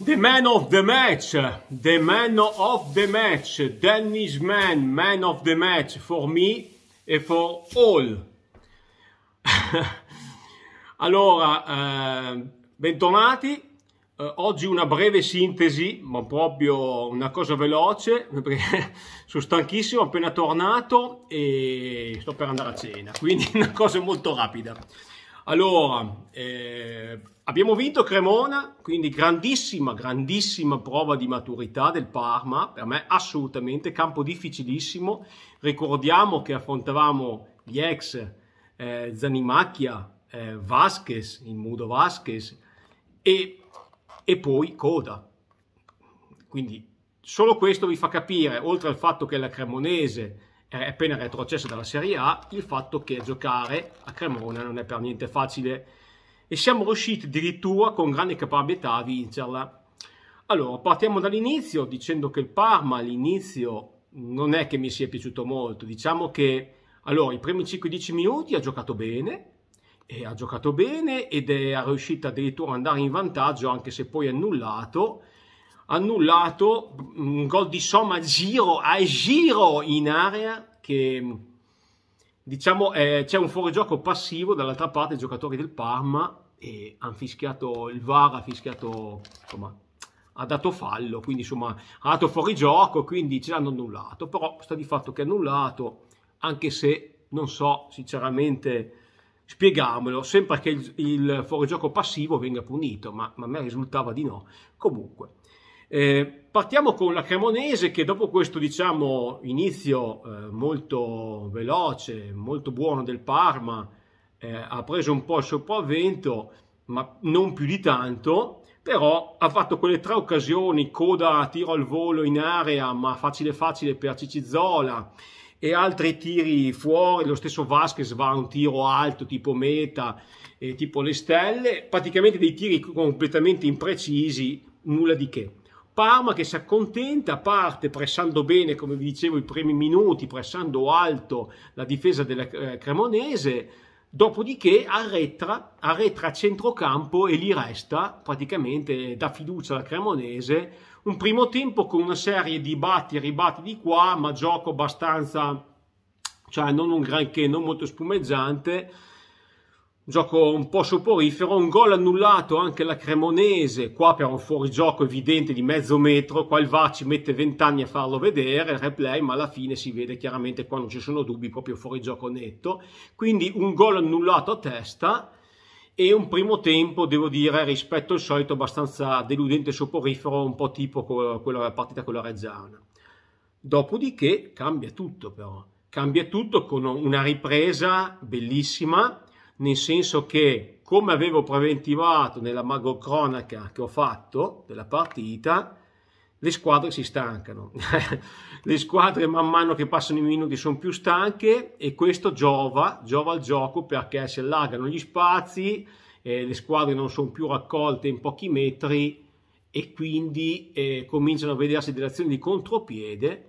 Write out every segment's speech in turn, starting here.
The man of the match, the man of the match, Danish man, man of the match for me e for all. allora, eh, bentornati, eh, oggi una breve sintesi, ma proprio una cosa veloce, perché sono stanchissimo, appena tornato e sto per andare a cena, quindi una cosa molto rapida. Allora, eh, Abbiamo vinto Cremona, quindi grandissima, grandissima prova di maturità del Parma, per me assolutamente, campo difficilissimo. Ricordiamo che affrontavamo gli ex eh, Zanimacchia, eh, Vasquez, il Mudo Vasquez e, e poi Coda. Quindi solo questo vi fa capire, oltre al fatto che la Cremonese è appena retrocessa dalla Serie A, il fatto che giocare a Cremona non è per niente facile e siamo riusciti addirittura con grande capacità a vincerla. Allora, partiamo dall'inizio dicendo che il Parma all'inizio non è che mi sia piaciuto molto, diciamo che allora, i primi 5-10 minuti ha giocato bene, ha giocato bene ed è riuscita addirittura ad andare in vantaggio anche se poi annullato, annullato un gol di somma giro a giro in area che diciamo eh, c'è un fuorigioco passivo dall'altra parte i giocatori del Parma e hanno fischiato il VAR ha fischiato insomma ha dato fallo quindi insomma ha dato fuorigioco quindi ce l'hanno annullato però sta di fatto che è annullato anche se non so sinceramente spiegarmelo sempre che il, il fuorigioco passivo venga punito ma, ma a me risultava di no comunque eh, partiamo con la Cremonese che dopo questo diciamo, inizio eh, molto veloce, molto buono del Parma, eh, ha preso un po' il sopravvento, ma non più di tanto, però ha fatto quelle tre occasioni, coda tiro al volo in area, ma facile facile per Cicizzola, e altri tiri fuori, lo stesso Vasquez va a un tiro alto tipo meta, eh, tipo le stelle, praticamente dei tiri completamente imprecisi, nulla di che. Parma che si accontenta, parte pressando bene, come vi dicevo, i primi minuti, pressando alto la difesa della eh, Cremonese, dopodiché arretra, arretra a centrocampo e lì resta, praticamente eh, dà fiducia alla Cremonese, un primo tempo con una serie di batti e ribatti di qua, ma gioco abbastanza, cioè non un granché, non molto spumeggiante, gioco un po' soporifero, un gol annullato anche la Cremonese, qua per un fuorigioco evidente di mezzo metro, qua il VAR ci mette vent'anni a farlo vedere, il replay, ma alla fine si vede chiaramente qua non ci sono dubbi, proprio fuorigioco netto, quindi un gol annullato a testa e un primo tempo, devo dire, rispetto al solito abbastanza deludente soporifero, un po' tipo quello della partita con la Reggiana. Dopodiché cambia tutto però, cambia tutto con una ripresa bellissima, nel senso che come avevo preventivato nella macrocronaca che ho fatto della partita, le squadre si stancano. le squadre man mano che passano i minuti sono più stanche e questo giova, giova al gioco perché si allargano gli spazi, eh, le squadre non sono più raccolte in pochi metri e quindi eh, cominciano a vedersi delle azioni di contropiede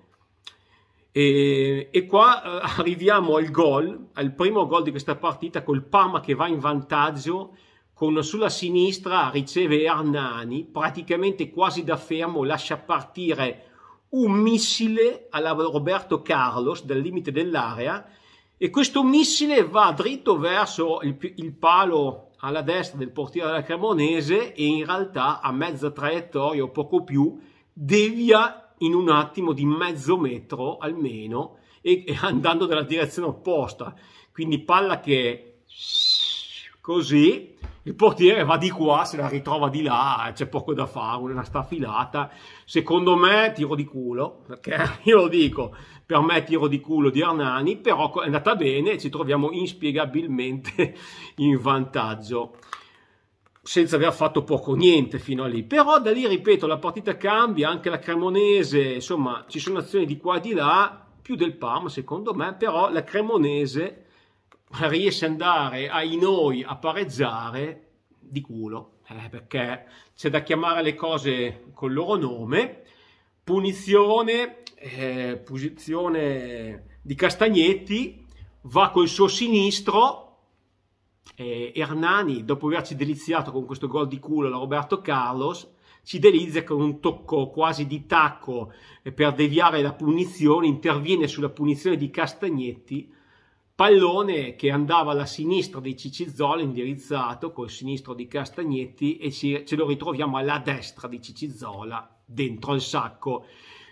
e, e, qua eh, arriviamo al gol, al primo gol di questa partita col Parma che va in vantaggio con sulla sinistra riceve Hernani, praticamente quasi da fermo lascia partire un missile alla Roberto Carlos dal limite dell'area e questo missile va dritto verso il, il palo alla destra del portiere della Cremonese e in realtà a mezza traiettoria o poco più devia in un attimo di mezzo metro almeno e, e andando nella direzione opposta. Quindi palla che così il portiere va di qua, se la ritrova di là, c'è poco da fare, una staffilata. Secondo me tiro di culo, perché io lo dico, per me tiro di culo di Arnani, però è andata bene e ci troviamo inspiegabilmente in vantaggio senza aver fatto poco o niente fino a lì. Però da lì, ripeto, la partita cambia, anche la Cremonese, insomma, ci sono azioni di qua e di là, più del Parma secondo me, però la Cremonese riesce ad andare ai noi a pareggiare di culo, eh, perché c'è da chiamare le cose col loro nome, punizione, eh, posizione di Castagnetti, va col suo sinistro, eh, Hernani, dopo averci deliziato con questo gol di culo da Roberto Carlos, ci delizia con un tocco quasi di tacco eh, per deviare la punizione, interviene sulla punizione di Castagnetti, pallone che andava alla sinistra di Zola, indirizzato col sinistro di Castagnetti e ci, ce lo ritroviamo alla destra di Zola, dentro il sacco.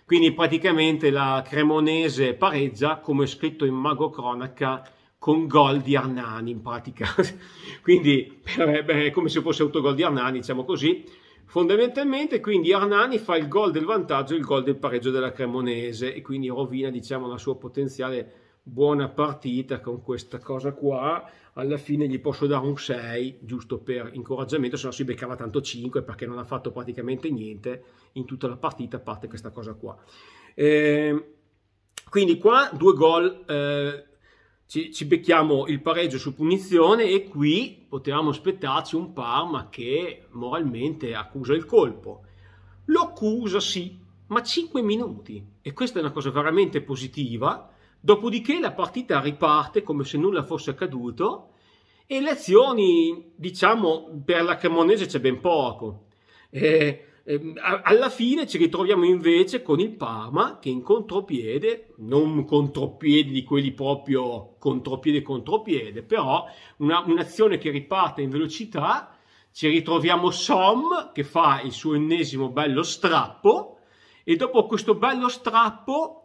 Quindi praticamente la Cremonese pareggia, come scritto in Mago Cronaca, con gol di Arnani in pratica, quindi beh, è come se fosse autogol di Arnani, diciamo così. Fondamentalmente quindi Arnani fa il gol del vantaggio e il gol del pareggio della Cremonese e quindi rovina diciamo la sua potenziale buona partita con questa cosa qua. Alla fine gli posso dare un 6 giusto per incoraggiamento, se no si beccava tanto 5 perché non ha fatto praticamente niente in tutta la partita a parte questa cosa qua. Eh, quindi qua due gol eh, ci, ci becchiamo il pareggio su punizione e qui potevamo aspettarci un Parma che moralmente accusa il colpo. Lo accusa sì, ma 5 minuti e questa è una cosa veramente positiva. Dopodiché la partita riparte come se nulla fosse accaduto e le azioni, diciamo, per la Cremonese c'è ben poco. Eh, eh, alla fine ci ritroviamo invece con il Parma che in contropiede, non contropiede di quelli proprio contropiede contropiede, però una, un'azione che riparte in velocità, ci ritroviamo Som che fa il suo ennesimo bello strappo e dopo questo bello strappo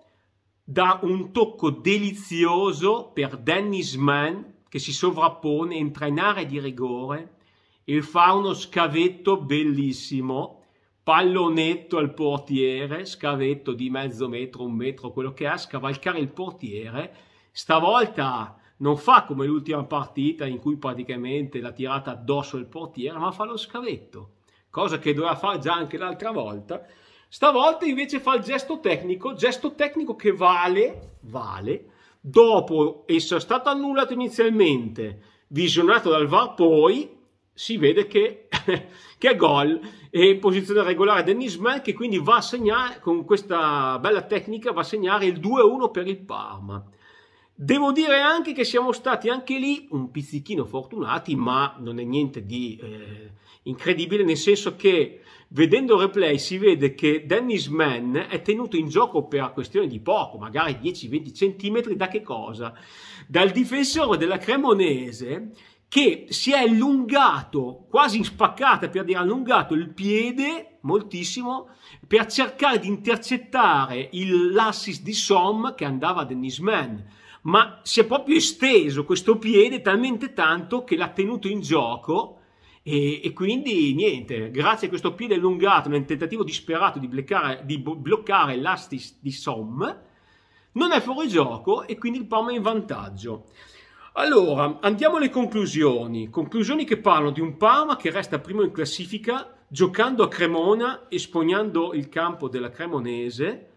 dà un tocco delizioso per Dennis Mann che si sovrappone, entra in area di rigore e fa uno scavetto bellissimo pallonetto al portiere, scavetto di mezzo metro, un metro, quello che è, scavalcare il portiere. Stavolta non fa come l'ultima partita in cui praticamente l'ha tirata addosso il portiere, ma fa lo scavetto, cosa che doveva fare già anche l'altra volta. Stavolta invece fa il gesto tecnico, gesto tecnico che vale, vale, dopo essere stato annullato inizialmente, visionato dal VAR poi, si vede che, che è gol e in posizione regolare Dennis Mann che quindi va a segnare con questa bella tecnica va a segnare il 2-1 per il Parma devo dire anche che siamo stati anche lì un pizzichino fortunati ma non è niente di eh, incredibile nel senso che vedendo il replay si vede che Dennis Mann è tenuto in gioco per questione di poco magari 10-20 centimetri da che cosa? dal difensore della Cremonese che si è allungato, quasi in spaccata per dire allungato il piede moltissimo per cercare di intercettare l'assist di Somme che andava a Dennis Mann. Ma si è proprio esteso questo piede talmente tanto che l'ha tenuto in gioco e, e, quindi niente, grazie a questo piede allungato nel tentativo disperato di, bleccare, di bloccare l'assist di Somme, non è fuori gioco e quindi il Palma è in vantaggio. Allora, andiamo alle conclusioni. Conclusioni che parlano di un Parma che resta primo in classifica giocando a Cremona, esponendo il campo della Cremonese.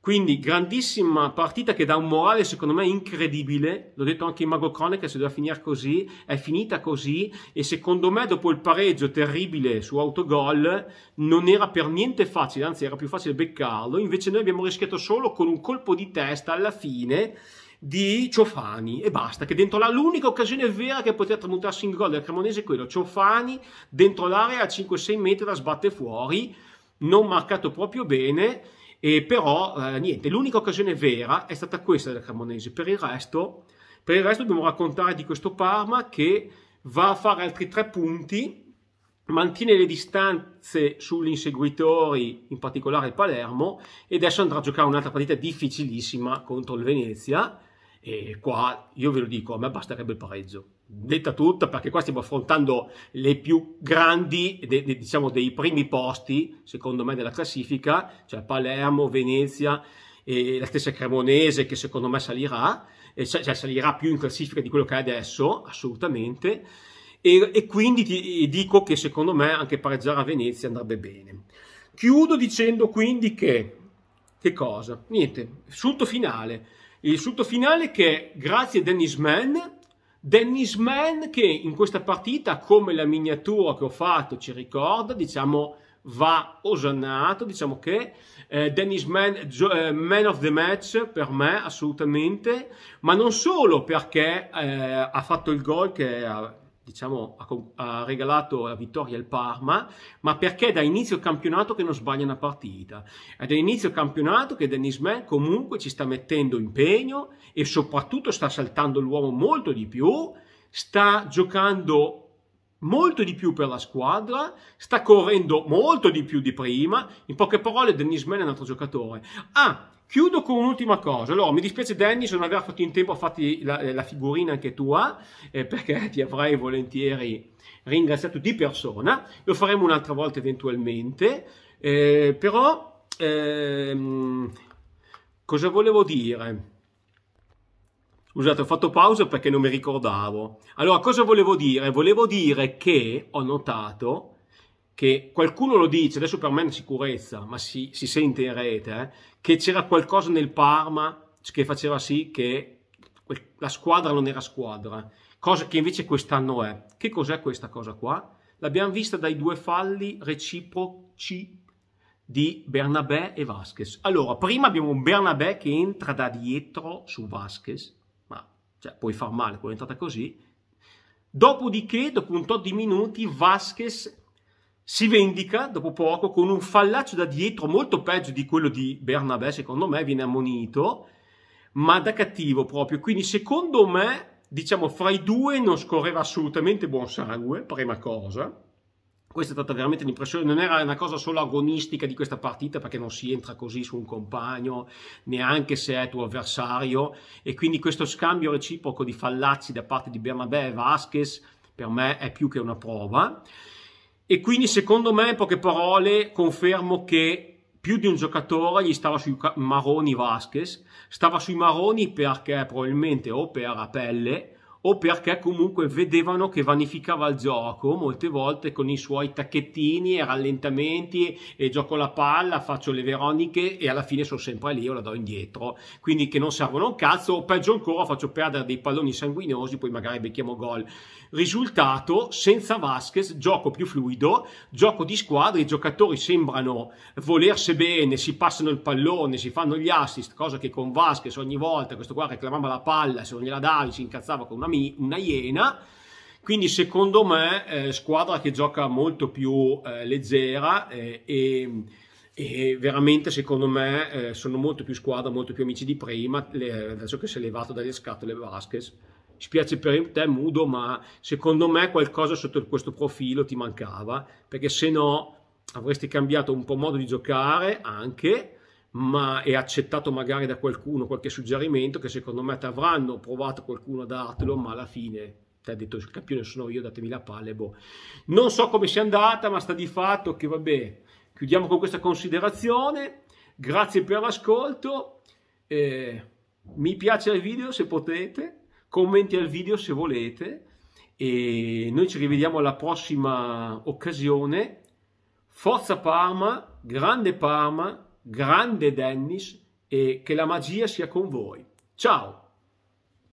Quindi grandissima partita che dà un morale secondo me incredibile, l'ho detto anche in Mago Cronica, se doveva finire così, è finita così e secondo me dopo il pareggio terribile su autogol non era per niente facile, anzi era più facile beccarlo, invece noi abbiamo rischiato solo con un colpo di testa alla fine di Ciofani e basta, che dentro l'area l'unica occasione vera che poteva tramutarsi in gol del Cremonese è quello, Ciofani dentro l'area a 5-6 metri la sbatte fuori, non marcato proprio bene, e però eh, niente, l'unica occasione vera è stata questa del Cremonese, per il resto, per il resto dobbiamo raccontare di questo Parma che va a fare altri tre punti, mantiene le distanze sugli inseguitori, in particolare il Palermo, e adesso andrà a giocare un'altra partita difficilissima contro il Venezia, e qua io ve lo dico, a me basterebbe il pareggio. Detta tutta, perché qua stiamo affrontando le più grandi, de, de, diciamo dei primi posti, secondo me, della classifica, cioè Palermo, Venezia e la stessa Cremonese che secondo me salirà, cioè, cioè salirà più in classifica di quello che è adesso, assolutamente. E, e quindi ti, dico che secondo me anche pareggiare a Venezia andrebbe bene. Chiudo dicendo quindi che, che cosa? Niente, assunto finale il risultato finale che grazie a Dennis Mann, Dennis Mann che in questa partita, come la miniatura che ho fatto ci ricorda, diciamo va osannato, diciamo che eh, Dennis Mann, eh, man of the match per me assolutamente, ma non solo perché eh, ha fatto il gol che ha diciamo, ha, ha, regalato la vittoria al Parma, ma perché è da inizio campionato che non sbaglia una partita. È da inizio campionato che Denis Man comunque ci sta mettendo impegno e soprattutto sta saltando l'uomo molto di più, sta giocando molto di più per la squadra, sta correndo molto di più di prima, in poche parole Dennis Mann è un altro giocatore. Ah, chiudo con un'ultima cosa, allora mi dispiace Dennis non aver fatto in tempo a farti la, la, figurina anche tua, eh, perché ti avrei volentieri ringraziato di persona, lo faremo un'altra volta eventualmente, eh, però ehm, cosa volevo dire? Scusate, ho fatto pausa perché non mi ricordavo. Allora, cosa volevo dire? Volevo dire che ho notato che qualcuno lo dice, adesso per me è una sicurezza, ma si, si sente in rete, eh, che c'era qualcosa nel Parma che faceva sì che la squadra non era squadra, cosa che invece quest'anno è. Che cos'è questa cosa qua? L'abbiamo vista dai due falli reciproci di Bernabé e Vasquez. Allora, prima abbiamo un Bernabé che entra da dietro su Vasquez, cioè puoi far male è un'entrata così. Dopodiché, dopo un tot di minuti, Vasquez si vendica dopo poco con un fallaccio da dietro molto peggio di quello di Bernabé, secondo me, viene ammonito, ma da cattivo proprio. Quindi, secondo me, diciamo, fra i due non scorreva assolutamente buon sangue, prima cosa questa è stata veramente l'impressione, non era una cosa solo agonistica di questa partita perché non si entra così su un compagno, neanche se è tuo avversario e quindi questo scambio reciproco di fallaci da parte di Bernabé e Vasquez per me è più che una prova e quindi secondo me in poche parole confermo che più di un giocatore gli stava sui maroni Vasquez, stava sui maroni perché probabilmente o per la pelle o perché comunque vedevano che vanificava il gioco molte volte con i suoi tacchettini e rallentamenti e gioco la palla, faccio le veroniche e alla fine sono sempre lì o la do indietro, quindi che non servono un cazzo o peggio ancora faccio perdere dei palloni sanguinosi poi magari becchiamo gol. Risultato, senza Vasquez, gioco più fluido, gioco di squadra, i giocatori sembrano volersi bene, si passano il pallone, si fanno gli assist, cosa che con Vasquez ogni volta questo qua reclamava la palla, se non gliela davi si incazzava con una mi, una Iena. Quindi secondo me eh, squadra che gioca molto più eh, leggera eh, e, e, veramente secondo me eh, sono molto più squadra, molto più amici di prima, le, adesso che si è levato dalle scatole Vasquez. Spiace per te Mudo, ma secondo me qualcosa sotto questo profilo ti mancava, perché se no avresti cambiato un po' modo di giocare anche, ma è accettato magari da qualcuno qualche suggerimento che secondo me ti avranno provato qualcuno a dartelo, ma alla fine ti ha detto il campione sono io, datemi la palla boh. Non so come sia andata, ma sta di fatto che vabbè, chiudiamo con questa considerazione. Grazie per l'ascolto. Eh, mi piace il video se potete, commenti al video se volete e noi ci rivediamo alla prossima occasione. Forza Parma, grande Parma, grande Dennis e che la magia sia con voi. Ciao!